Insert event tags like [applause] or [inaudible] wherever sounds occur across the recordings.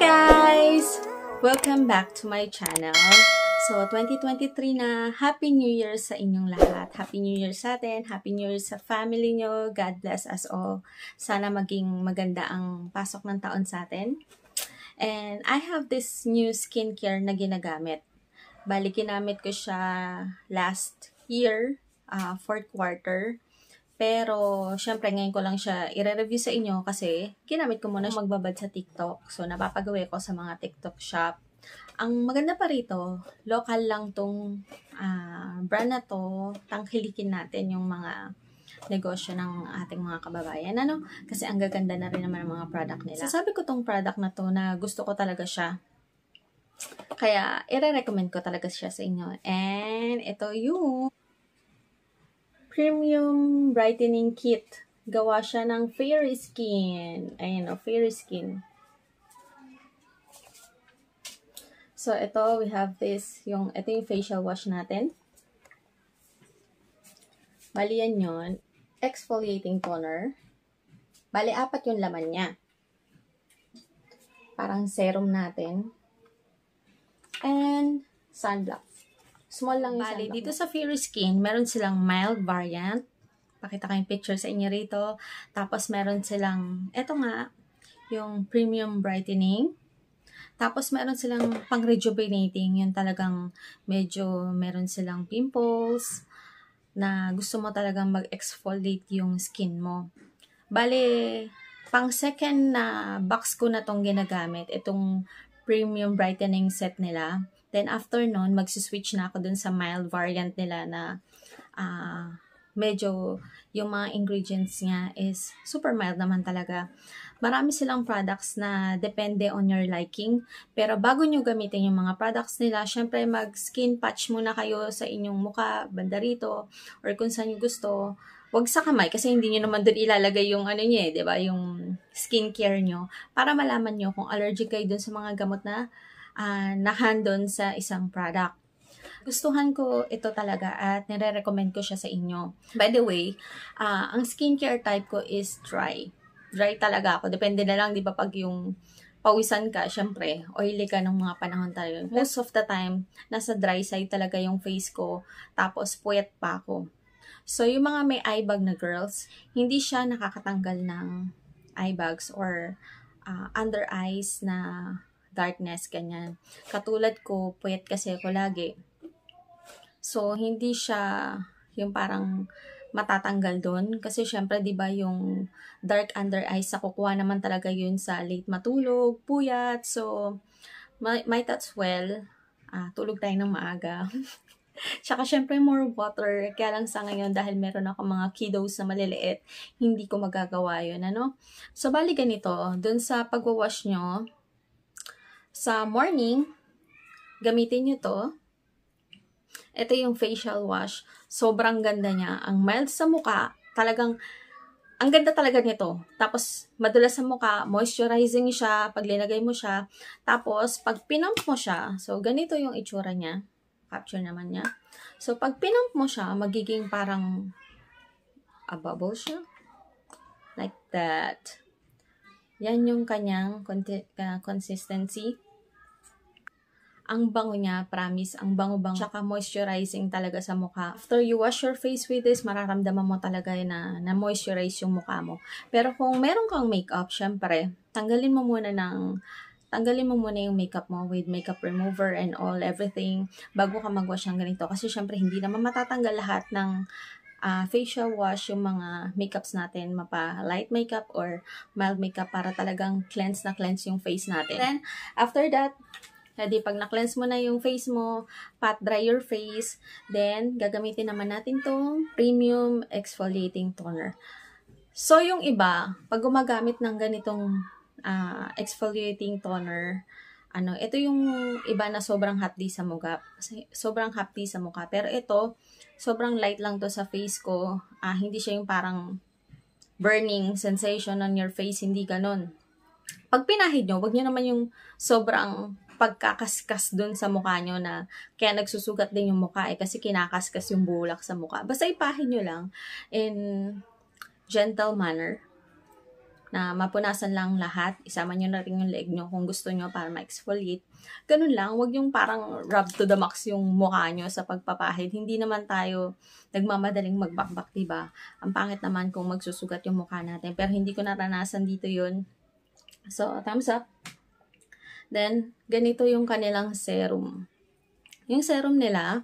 guys! Welcome back to my channel. So, 2023 na. Happy New Year sa inyong lahat. Happy New Year sa atin. Happy New Year sa family nyo. God bless us all. Sana maging maganda ang pasok ng taon sa atin. And I have this new skincare na ginagamit. Bali, kinamit ko siya last year, uh, fourth quarter. Pero, syempre, ngayon ko lang siya i-review sa inyo kasi ginamit ko muna siya magbabad sa TikTok. So, napapagawa ko sa mga TikTok shop. Ang maganda pa rito, local lang tong uh, brand na to. Tangkilikin natin yung mga negosyo ng ating mga kababayan, ano? Kasi ang gaganda na rin naman ng mga product nila. Sasabi ko tong product na to na gusto ko talaga siya. Kaya, i-recommend ko talaga siya sa inyo. And, ito yung Premium Brightening Kit. Gawa siya ng Fair Skin. Ayan o, oh, Fair Skin. So, ito, we have this, yung, ito yung facial wash natin. Bali yan yun. Exfoliating toner. Bali, apat yung laman niya. Parang serum natin. And sunblock. Small lang yung Bali, dito sa Fairy Skin, meron silang mild variant. Pakita ko yung picture sa inyo rito. Tapos meron silang, eto nga, yung premium brightening. Tapos meron silang pang rejuvenating. Yung talagang medyo meron silang pimples na gusto mo talagang mag-exfoliate yung skin mo. Bale, pang second na box ko na tong ginagamit, itong premium brightening set nila. Then after nun, magsiswitch na ako dun sa mild variant nila na uh, medyo yung mga ingredients niya is super mild naman talaga. Marami silang products na depende on your liking. Pero bago nyo gamitin yung mga products nila, syempre mag-skin patch muna kayo sa inyong muka, banda rito, or kung saan nyo gusto. Huwag sa kamay kasi hindi nyo naman doon ilalagay yung ano niya eh, ba diba? Yung skincare nyo. Para malaman nyo kung allergic kayo dun sa mga gamot na uh, ah, nahandon sa isang product. Gustuhan ko ito talaga at nire-recommend ko siya sa inyo. By the way, uh, ang skincare type ko is dry. Dry talaga ako. Depende na lang, di ba, pag yung pawisan ka, syempre, oily ka ng mga panahon tayo. Most of the time, nasa dry side talaga yung face ko, tapos puyat pa ako. So, yung mga may eye bag na girls, hindi siya nakakatanggal ng eye bags or uh, under eyes na darkness, ganyan. Katulad ko, puyat kasi ako lagi. So, hindi siya yung parang matatanggal doon. Kasi syempre, di ba, yung dark under eyes sa kukuha naman talaga yun sa late matulog, puyat. So, might as well, ah, tulog tayo ng maaga. [laughs] Tsaka syempre more water. Kaya lang sa ngayon dahil meron ako mga kiddos na maliliit, hindi ko magagawa yun, ano? So, bali ganito, doon sa pagwawash nyo, sa morning, gamitin nyo to. Ito yung facial wash. Sobrang ganda niya. Ang mild sa mukha, talagang, ang ganda talaga nito. Tapos, madulas sa mukha, moisturizing siya, pag linagay mo siya. Tapos, pag pinump mo siya, so ganito yung itsura niya. Capture naman niya. So, pag pinump mo siya, magiging parang a bubble siya. Like that. Yan yung kanyang ah, consistency. Ang bango niya, promise, ang bango-bango. Tsaka moisturizing talaga sa mukha. After you wash your face with this, mararamdaman mo talaga na na-moisturize yung mukha mo. Pero kung meron kang makeup, syempre, tanggalin mo muna ng tanggalin mo muna yung makeup mo with makeup remover and all, everything, bago ka magwash ng ganito. Kasi syempre, hindi naman matatanggal lahat ng uh, facial wash yung mga makeups natin, mapa-light makeup or mild makeup para talagang cleanse na cleanse yung face natin. Then, after that, Hindi, pag na-cleanse mo na yung face mo, pat dry your face, then gagamitin naman natin tong Premium Exfoliating Toner. So, yung iba, pag gumagamit ng ganitong uh, exfoliating toner, ano, ito yung iba na sobrang hapdi sa mukha. Sobrang hapdi sa mukha. Pero ito, sobrang light lang to sa face ko. Ah, hindi siya yung parang burning sensation on your face. Hindi ganun. Pag pinahid nyo, wag nyo naman yung sobrang pagkakaskas dun sa mukha nyo na kaya nagsusugat din yung mukha eh kasi kinakaskas yung bulak sa mukha. Basta ipahid nyo lang in gentle manner na mapunasan lang lahat. Isama nyo na rin yung leg nyo kung gusto nyo para ma-exfoliate. Ganun lang, wag yung parang rub to the max yung mukha nyo sa pagpapahid. Hindi naman tayo nagmamadaling magbakbak, diba? Ang pangit naman kung magsusugat yung mukha natin. Pero hindi ko naranasan dito yun. So, thumbs up. Then, ganito yung kanilang serum. Yung serum nila,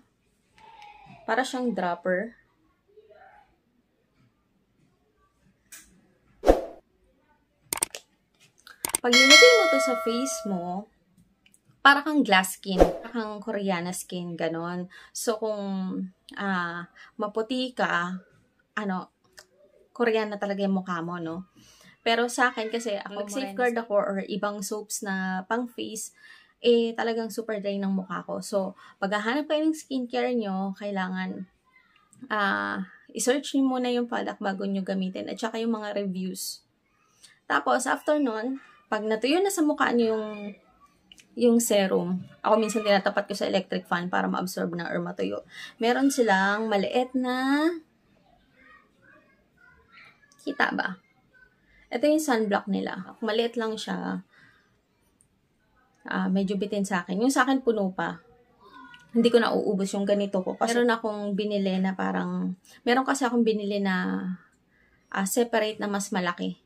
para siyang dropper pag nilagay mo to sa face mo, para kang glass skin, para kang koreana skin, ganon. So, kung uh, maputi ka, ano, koreana talaga yung mukha mo, no? Pero sa akin kasi, ako mag-safeguard ako or ibang soaps na pang face, eh, talagang super dry ng mukha ko. So, paghahanap kayo ng skincare nyo, kailangan uh, i-search nyo muna yung product bago nyo gamitin at saka yung mga reviews. Tapos, after nun, pag natuyo na sa mukha niyo yung yung serum. Ako minsan tinatapat ko sa electric fan para ma-absorb na or matuyo. Meron silang maliit na kita ba? Ito yung sunblock nila. Maliit lang siya. Ah, medyo bitin sa akin. Yung sa akin puno pa. Hindi ko na uubos yung ganito ko. Kasi meron akong binili na parang, meron kasi akong binili na uh, separate na mas malaki.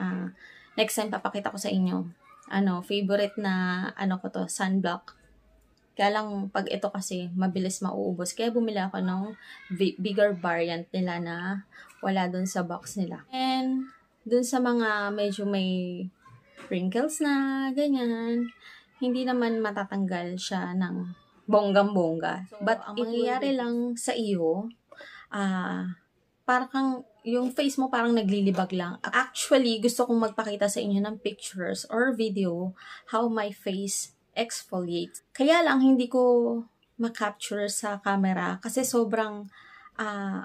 Ah, next time papakita ko sa inyo. Ano, favorite na ano ko to, sunblock. Kaya lang pag ito kasi mabilis mauubos. Kaya bumili ako ng bigger variant nila na wala dun sa box nila. And dun sa mga medyo may wrinkles na, ganyan, hindi naman matatanggal siya ng bonggam-bongga. So, But ang mangyayari lang sa iyo, ah, uh, para kang yung face mo parang naglilibag lang. Actually, gusto kong magpakita sa inyo ng pictures or video how my face exfoliates. Kaya lang hindi ko ma-capture sa camera kasi sobrang uh,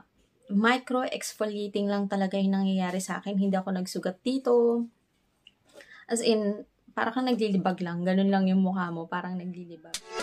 micro-exfoliating lang talaga yung nangyayari sa akin. Hindi ako nagsugat dito. As in, parang kang naglilibag lang. Ganun lang yung mukha mo, parang naglilibag.